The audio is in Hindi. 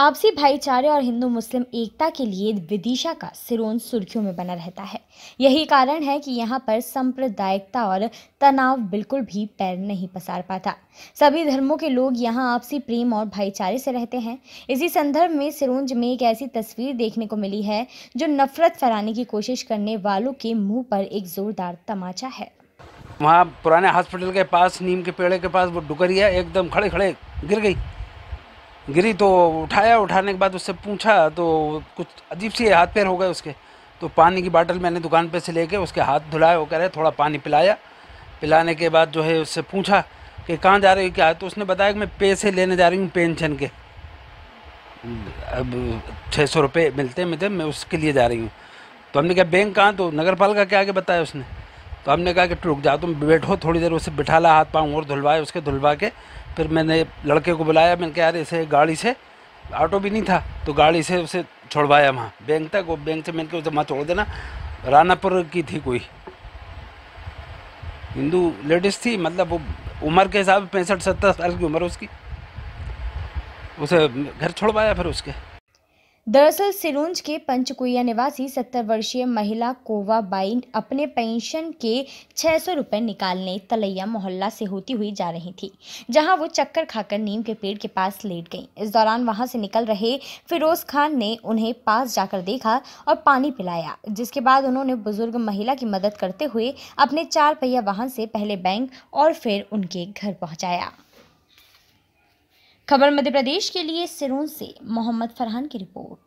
आपसी भाईचारे और हिंदू मुस्लिम एकता के लिए विदिशा का सिरोन सुर्खियों में बना रहता है यही कारण है कि यहाँ पर सांप्रदायिकता और तनाव बिल्कुल भी पैर नहीं पसार पाता सभी धर्मों के लोग यहाँ आपसी प्रेम और भाईचारे से रहते हैं इसी संदर्भ में सिरोंज में एक ऐसी तस्वीर देखने को मिली है जो नफरत फैलाने की कोशिश करने वालों के मुँह पर एक जोरदार तमाचा है वहाँ पुराने हॉस्पिटल के पास नीम के पेड़ के पास वो डुकरिया एकदम खड़े खड़े गिर गई गिरी तो उठाया उठाने के बाद उससे पूछा तो कुछ अजीब सी हाथ पैर हो गए उसके तो पानी की बाटल मैंने दुकान पे से लेके उसके हाथ धुलाए वो कह रहे थोड़ा पानी पिलाया पिलाने के बाद जो है उससे पूछा कि कहाँ जा रही हो क्या तो उसने बताया कि मैं पैसे लेने जा रही हूँ पेंशन के अब छः सौ रुपये मिलते हैं मिलते मैं उसके लिए जा रही हूँ तो हमने कहा बैंक कहाँ तो नगर पालिका के आगे बताया उसने तो हमने कहा कि रुक जाओ तुम बैठो थोड़ी देर उसे बिठाला हाथ पाँव और धुलवाए उसके धुलवा के फिर मैंने लड़के को बुलाया मैंने कहा यार इसे गाड़ी से ऑटो भी नहीं था तो गाड़ी से उसे छोड़वाया वहाँ बैंक तक वो बैंक से मैंने कहा उसे वहाँ छोड़ देना रानापुर की थी कोई हिंदू लेडीज़ थी मतलब वो उम्र के हिसाब से पैंसठ सत्तर साल की उम्र उसकी उसे घर छोड़वाया फिर उसके दरअसल सिरोंज के पंचकुया निवासी सत्तर वर्षीय महिला कोवा बाई अपने पेंशन के छह सौ रुपये निकालने तलैया मोहल्ला से होती हुई जा रही थी जहां वो चक्कर खाकर नीम के पेड़ के पास लेट गई इस दौरान वहां से निकल रहे फिरोज खान ने उन्हें पास जाकर देखा और पानी पिलाया जिसके बाद उन्होंने बुजुर्ग महिला की मदद करते हुए अपने चार पहिया वाहन से पहले बैंक और फिर उनके घर पहुँचाया खबर मध्य प्रदेश के लिए सिरोन से मोहम्मद फरहान की रिपोर्ट